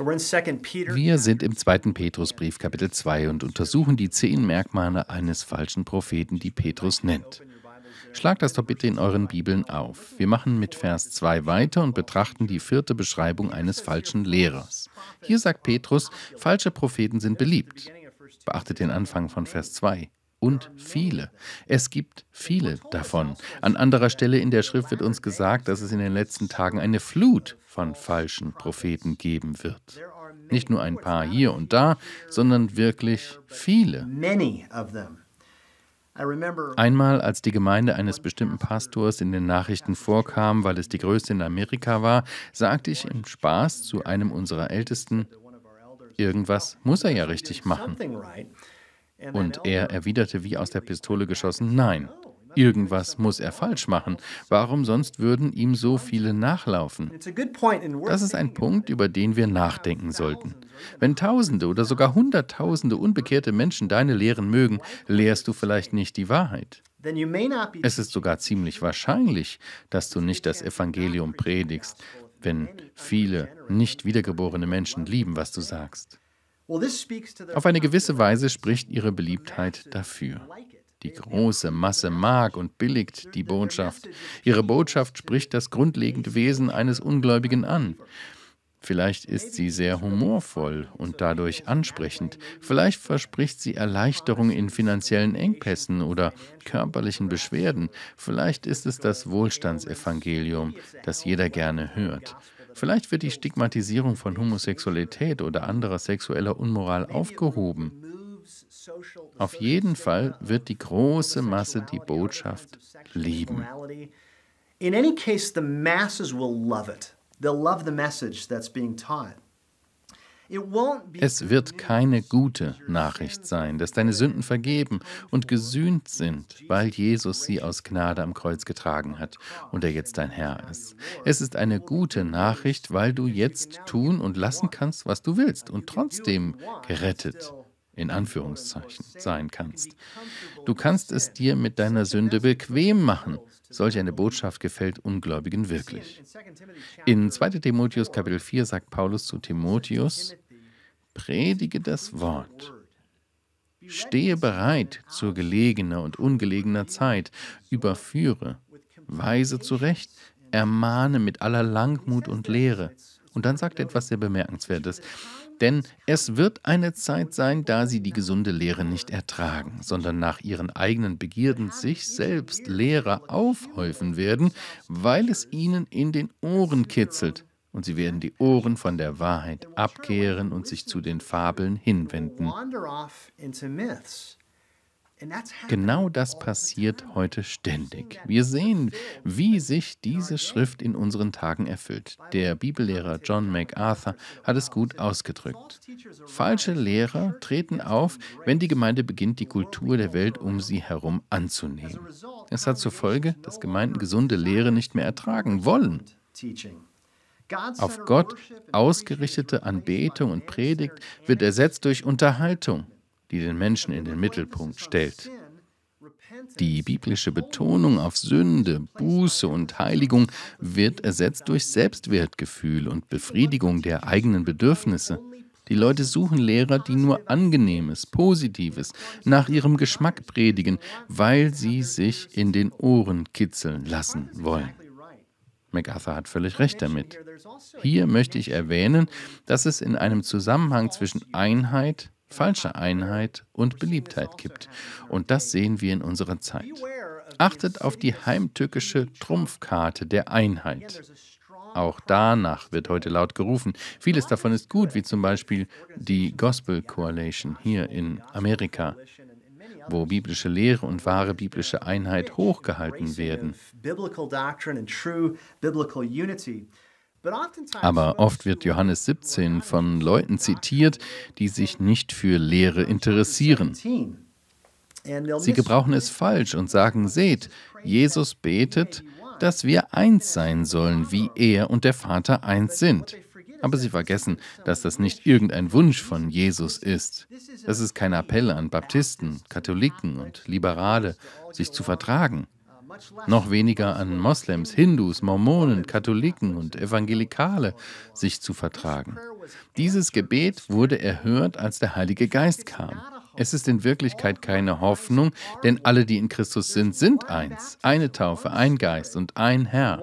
Wir sind im zweiten Petrusbrief Kapitel 2 und untersuchen die zehn Merkmale eines falschen Propheten, die Petrus nennt. Schlagt das doch bitte in euren Bibeln auf. Wir machen mit Vers 2 weiter und betrachten die vierte Beschreibung eines falschen Lehrers. Hier sagt Petrus, falsche Propheten sind beliebt. Beachtet den Anfang von Vers 2 und viele. Es gibt viele davon. An anderer Stelle in der Schrift wird uns gesagt, dass es in den letzten Tagen eine Flut von falschen Propheten geben wird. Nicht nur ein paar hier und da, sondern wirklich viele. Einmal, als die Gemeinde eines bestimmten Pastors in den Nachrichten vorkam, weil es die größte in Amerika war, sagte ich im Spaß zu einem unserer Ältesten, irgendwas muss er ja richtig machen. Und er erwiderte wie aus der Pistole geschossen, nein, Irgendwas muss er falsch machen. Warum sonst würden ihm so viele nachlaufen? Das ist ein Punkt, über den wir nachdenken sollten. Wenn Tausende oder sogar Hunderttausende unbekehrte Menschen deine Lehren mögen, lehrst du vielleicht nicht die Wahrheit. Es ist sogar ziemlich wahrscheinlich, dass du nicht das Evangelium predigst, wenn viele nicht wiedergeborene Menschen lieben, was du sagst. Auf eine gewisse Weise spricht ihre Beliebtheit dafür. Die große Masse mag und billigt die Botschaft. Ihre Botschaft spricht das grundlegende Wesen eines Ungläubigen an. Vielleicht ist sie sehr humorvoll und dadurch ansprechend. Vielleicht verspricht sie Erleichterung in finanziellen Engpässen oder körperlichen Beschwerden. Vielleicht ist es das Wohlstandsevangelium, das jeder gerne hört. Vielleicht wird die Stigmatisierung von Homosexualität oder anderer sexueller Unmoral aufgehoben. Auf jeden Fall wird die große Masse die Botschaft lieben. In any case, the masses will love it. They'll love the message that's being taught. Es wird keine gute Nachricht sein, dass deine Sünden vergeben und gesühnt sind, weil Jesus sie aus Gnade am Kreuz getragen hat und er jetzt dein Herr ist. Es ist eine gute Nachricht, weil du jetzt tun und lassen kannst, was du willst und trotzdem gerettet in Anführungszeichen sein kannst. Du kannst es dir mit deiner Sünde bequem machen Solch eine Botschaft gefällt Ungläubigen wirklich. In 2 Timotheus Kapitel 4 sagt Paulus zu Timotheus, predige das Wort. Stehe bereit zur gelegener und ungelegener Zeit, überführe, weise zurecht, ermahne mit aller Langmut und Lehre. Und dann sagt er etwas sehr Bemerkenswertes. Denn es wird eine Zeit sein, da sie die gesunde Lehre nicht ertragen, sondern nach ihren eigenen Begierden sich selbst Lehrer aufhäufen werden, weil es ihnen in den Ohren kitzelt. Und sie werden die Ohren von der Wahrheit abkehren und sich zu den Fabeln hinwenden. Genau das passiert heute ständig. Wir sehen, wie sich diese Schrift in unseren Tagen erfüllt. Der Bibellehrer John MacArthur hat es gut ausgedrückt. Falsche Lehrer treten auf, wenn die Gemeinde beginnt, die Kultur der Welt um sie herum anzunehmen. Es hat zur Folge, dass Gemeinden gesunde Lehre nicht mehr ertragen wollen. Auf Gott ausgerichtete Anbetung und Predigt wird ersetzt durch Unterhaltung die den Menschen in den Mittelpunkt stellt. Die biblische Betonung auf Sünde, Buße und Heiligung wird ersetzt durch Selbstwertgefühl und Befriedigung der eigenen Bedürfnisse. Die Leute suchen Lehrer, die nur Angenehmes, Positives nach ihrem Geschmack predigen, weil sie sich in den Ohren kitzeln lassen wollen. MacArthur hat völlig recht damit. Hier möchte ich erwähnen, dass es in einem Zusammenhang zwischen Einheit, falsche Einheit und Beliebtheit gibt. Und das sehen wir in unserer Zeit. Achtet auf die heimtückische Trumpfkarte der Einheit. Auch danach wird heute laut gerufen. Vieles davon ist gut, wie zum Beispiel die Gospel Coalition hier in Amerika, wo biblische Lehre und wahre biblische Einheit hochgehalten werden. Aber oft wird Johannes 17 von Leuten zitiert, die sich nicht für Lehre interessieren. Sie gebrauchen es falsch und sagen, seht, Jesus betet, dass wir eins sein sollen, wie er und der Vater eins sind. Aber sie vergessen, dass das nicht irgendein Wunsch von Jesus ist. Das ist kein Appell an Baptisten, Katholiken und Liberale, sich zu vertragen noch weniger an Moslems, Hindus, Mormonen, Katholiken und Evangelikale sich zu vertragen. Dieses Gebet wurde erhört, als der Heilige Geist kam. Es ist in Wirklichkeit keine Hoffnung, denn alle, die in Christus sind, sind eins. Eine Taufe, ein Geist und ein Herr.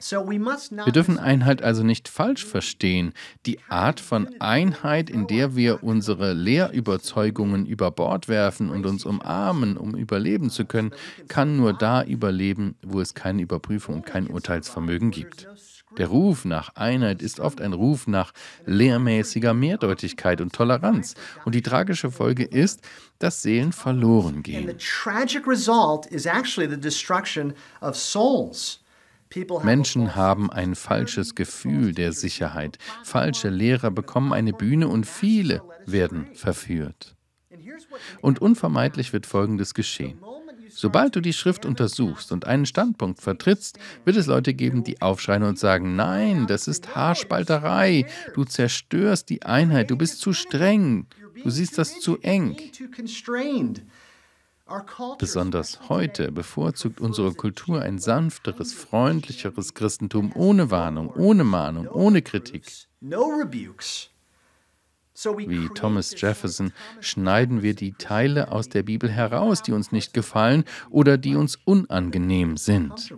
Wir dürfen Einheit halt also nicht falsch verstehen. Die Art von Einheit, in der wir unsere Lehrüberzeugungen über Bord werfen und uns umarmen, um überleben zu können, kann nur da überleben, wo es keine Überprüfung und kein Urteilsvermögen gibt. Der Ruf nach Einheit ist oft ein Ruf nach lehrmäßiger Mehrdeutigkeit und Toleranz. Und die tragische Folge ist, dass Seelen verloren gehen. And the tragic result is actually the destruction of souls. Menschen haben ein falsches Gefühl der Sicherheit. Falsche Lehrer bekommen eine Bühne und viele werden verführt. Und unvermeidlich wird Folgendes geschehen. Sobald du die Schrift untersuchst und einen Standpunkt vertrittst, wird es Leute geben, die aufschreien und sagen, nein, das ist Haarspalterei, du zerstörst die Einheit, du bist zu streng, du siehst das zu eng. Besonders heute bevorzugt unsere Kultur ein sanfteres, freundlicheres Christentum ohne Warnung, ohne Mahnung, ohne Kritik. Wie Thomas Jefferson schneiden wir die Teile aus der Bibel heraus, die uns nicht gefallen oder die uns unangenehm sind.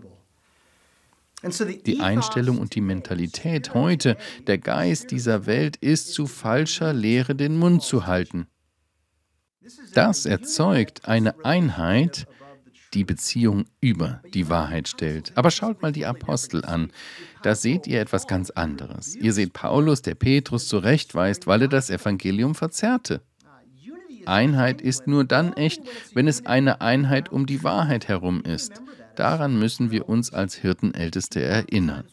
Die Einstellung und die Mentalität heute, der Geist dieser Welt ist, zu falscher Lehre den Mund zu halten. Das erzeugt eine Einheit, die Beziehung über die Wahrheit stellt. Aber schaut mal die Apostel an. Da seht ihr etwas ganz anderes. Ihr seht Paulus, der Petrus zurechtweist, weil er das Evangelium verzerrte. Einheit ist nur dann echt, wenn es eine Einheit um die Wahrheit herum ist. Daran müssen wir uns als Hirtenälteste erinnern.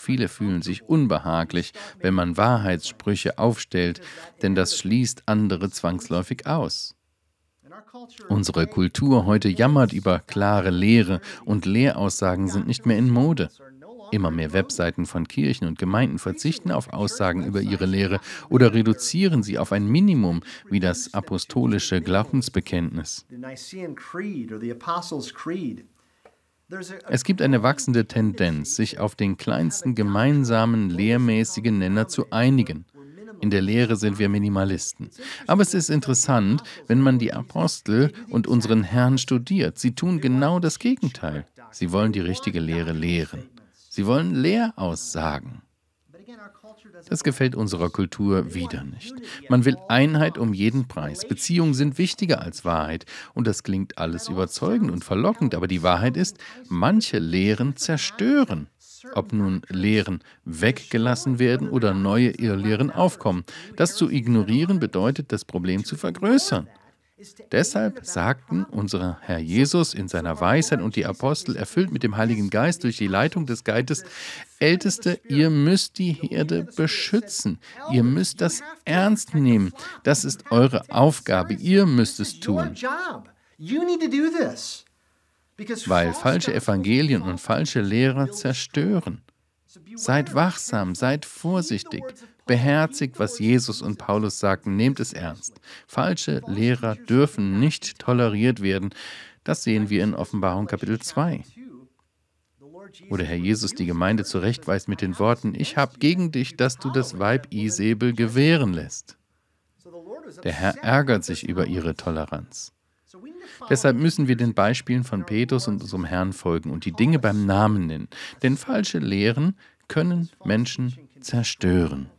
Viele fühlen sich unbehaglich, wenn man Wahrheitssprüche aufstellt, denn das schließt andere zwangsläufig aus. Unsere Kultur heute jammert über klare Lehre und Lehraussagen sind nicht mehr in Mode. Immer mehr Webseiten von Kirchen und Gemeinden verzichten auf Aussagen über ihre Lehre oder reduzieren sie auf ein Minimum, wie das apostolische Glaubensbekenntnis. Es gibt eine wachsende Tendenz, sich auf den kleinsten gemeinsamen lehrmäßigen Nenner zu einigen. In der Lehre sind wir Minimalisten. Aber es ist interessant, wenn man die Apostel und unseren Herrn studiert. Sie tun genau das Gegenteil. Sie wollen die richtige Lehre lehren. Sie wollen Lehraussagen. Das gefällt unserer Kultur wieder nicht. Man will Einheit um jeden Preis. Beziehungen sind wichtiger als Wahrheit. Und das klingt alles überzeugend und verlockend, aber die Wahrheit ist, manche Lehren zerstören. Ob nun Lehren weggelassen werden oder neue Irrlehren aufkommen. Das zu ignorieren bedeutet, das Problem zu vergrößern. Deshalb sagten unser Herr Jesus in seiner Weisheit und die Apostel, erfüllt mit dem Heiligen Geist durch die Leitung des Geistes, Älteste, ihr müsst die Herde beschützen, ihr müsst das ernst nehmen, das ist eure Aufgabe, ihr müsst es tun. Weil falsche Evangelien und falsche Lehrer zerstören. Seid wachsam, seid vorsichtig, Beherzigt, was Jesus und Paulus sagten, nehmt es ernst. Falsche Lehrer dürfen nicht toleriert werden. Das sehen wir in Offenbarung Kapitel 2 wo der Herr Jesus die Gemeinde zurechtweist mit den Worten, ich habe gegen dich, dass du das Weib Isabel gewähren lässt. Der Herr ärgert sich über ihre Toleranz. Deshalb müssen wir den Beispielen von Petrus und unserem Herrn folgen und die Dinge beim Namen nennen, denn falsche Lehren können Menschen zerstören.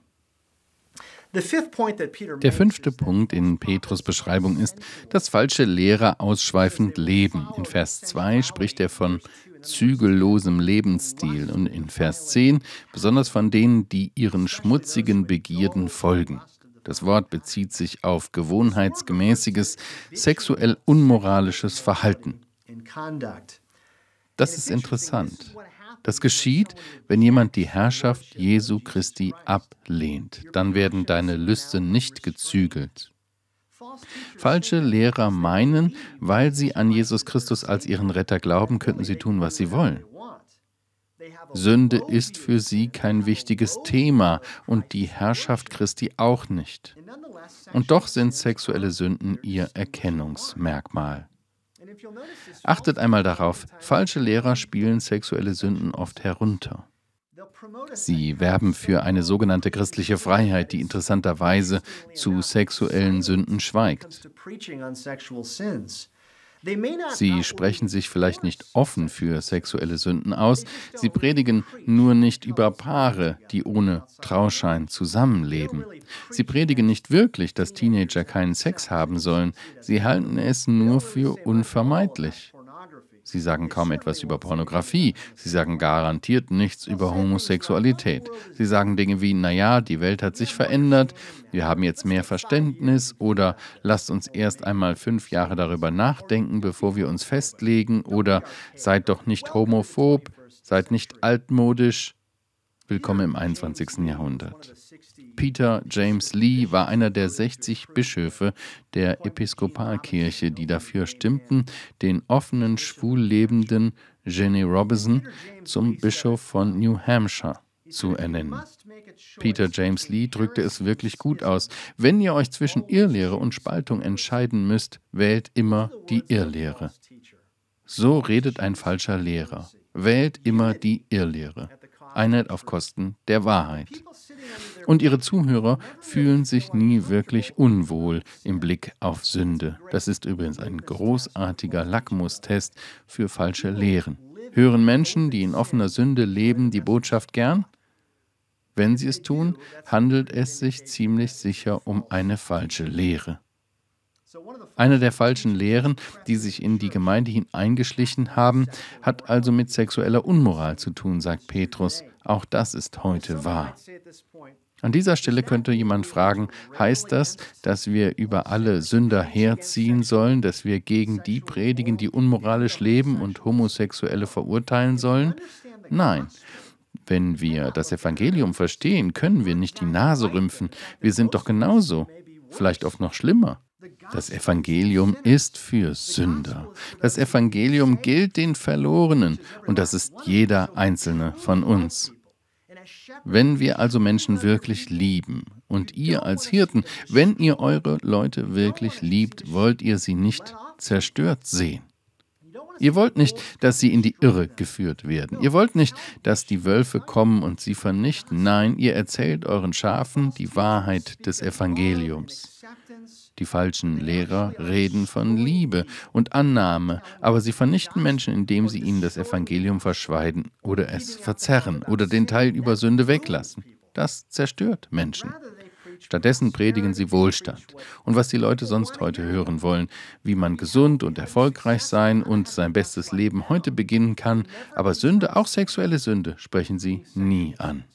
Der fünfte Punkt in Petrus Beschreibung ist, dass falsche Lehrer ausschweifend leben. In Vers 2 spricht er von zügellosem Lebensstil und in Vers 10 besonders von denen, die ihren schmutzigen Begierden folgen. Das Wort bezieht sich auf gewohnheitsgemäßiges, sexuell unmoralisches Verhalten. Das ist interessant. Das geschieht, wenn jemand die Herrschaft Jesu Christi ablehnt. Dann werden deine Lüste nicht gezügelt. Falsche Lehrer meinen, weil sie an Jesus Christus als ihren Retter glauben, könnten sie tun, was sie wollen. Sünde ist für sie kein wichtiges Thema und die Herrschaft Christi auch nicht. Und doch sind sexuelle Sünden ihr Erkennungsmerkmal. Achtet einmal darauf, falsche Lehrer spielen sexuelle Sünden oft herunter. Sie werben für eine sogenannte christliche Freiheit, die interessanterweise zu sexuellen Sünden schweigt. Sie sprechen sich vielleicht nicht offen für sexuelle Sünden aus, sie predigen nur nicht über Paare, die ohne Trauschein zusammenleben. Sie predigen nicht wirklich, dass Teenager keinen Sex haben sollen, sie halten es nur für unvermeidlich. Sie sagen kaum etwas über Pornografie. Sie sagen garantiert nichts über Homosexualität. Sie sagen Dinge wie, naja, die Welt hat sich verändert, wir haben jetzt mehr Verständnis oder lasst uns erst einmal fünf Jahre darüber nachdenken, bevor wir uns festlegen oder seid doch nicht homophob, seid nicht altmodisch. Willkommen im 21. Jahrhundert. Peter James Lee war einer der 60 Bischöfe der Episkopalkirche, die dafür stimmten, den offenen, schwul lebenden Jenny Robinson zum Bischof von New Hampshire zu ernennen. Peter James Lee drückte es wirklich gut aus. Wenn ihr euch zwischen Irrlehre und Spaltung entscheiden müsst, wählt immer die Irrlehre. So redet ein falscher Lehrer. Wählt immer die Irrlehre. Einheit auf Kosten der Wahrheit und ihre Zuhörer fühlen sich nie wirklich unwohl im Blick auf Sünde. Das ist übrigens ein großartiger Lackmustest für falsche Lehren. Hören Menschen, die in offener Sünde leben, die Botschaft gern? Wenn sie es tun, handelt es sich ziemlich sicher um eine falsche Lehre. Eine der falschen Lehren, die sich in die Gemeinde hineingeschlichen haben, hat also mit sexueller Unmoral zu tun, sagt Petrus. Auch das ist heute wahr. An dieser Stelle könnte jemand fragen, heißt das, dass wir über alle Sünder herziehen sollen, dass wir gegen die predigen, die unmoralisch leben und Homosexuelle verurteilen sollen? Nein. Wenn wir das Evangelium verstehen, können wir nicht die Nase rümpfen. Wir sind doch genauso, vielleicht oft noch schlimmer. Das Evangelium ist für Sünder. Das Evangelium gilt den Verlorenen und das ist jeder einzelne von uns. Wenn wir also Menschen wirklich lieben und ihr als Hirten, wenn ihr eure Leute wirklich liebt, wollt ihr sie nicht zerstört sehen. Ihr wollt nicht, dass sie in die Irre geführt werden. Ihr wollt nicht, dass die Wölfe kommen und sie vernichten. Nein, ihr erzählt euren Schafen die Wahrheit des Evangeliums. Die falschen Lehrer reden von Liebe und Annahme, aber sie vernichten Menschen, indem sie ihnen das Evangelium verschweigen oder es verzerren oder den Teil über Sünde weglassen. Das zerstört Menschen. Stattdessen predigen sie Wohlstand und was die Leute sonst heute hören wollen, wie man gesund und erfolgreich sein und sein bestes Leben heute beginnen kann, aber Sünde, auch sexuelle Sünde, sprechen sie nie an.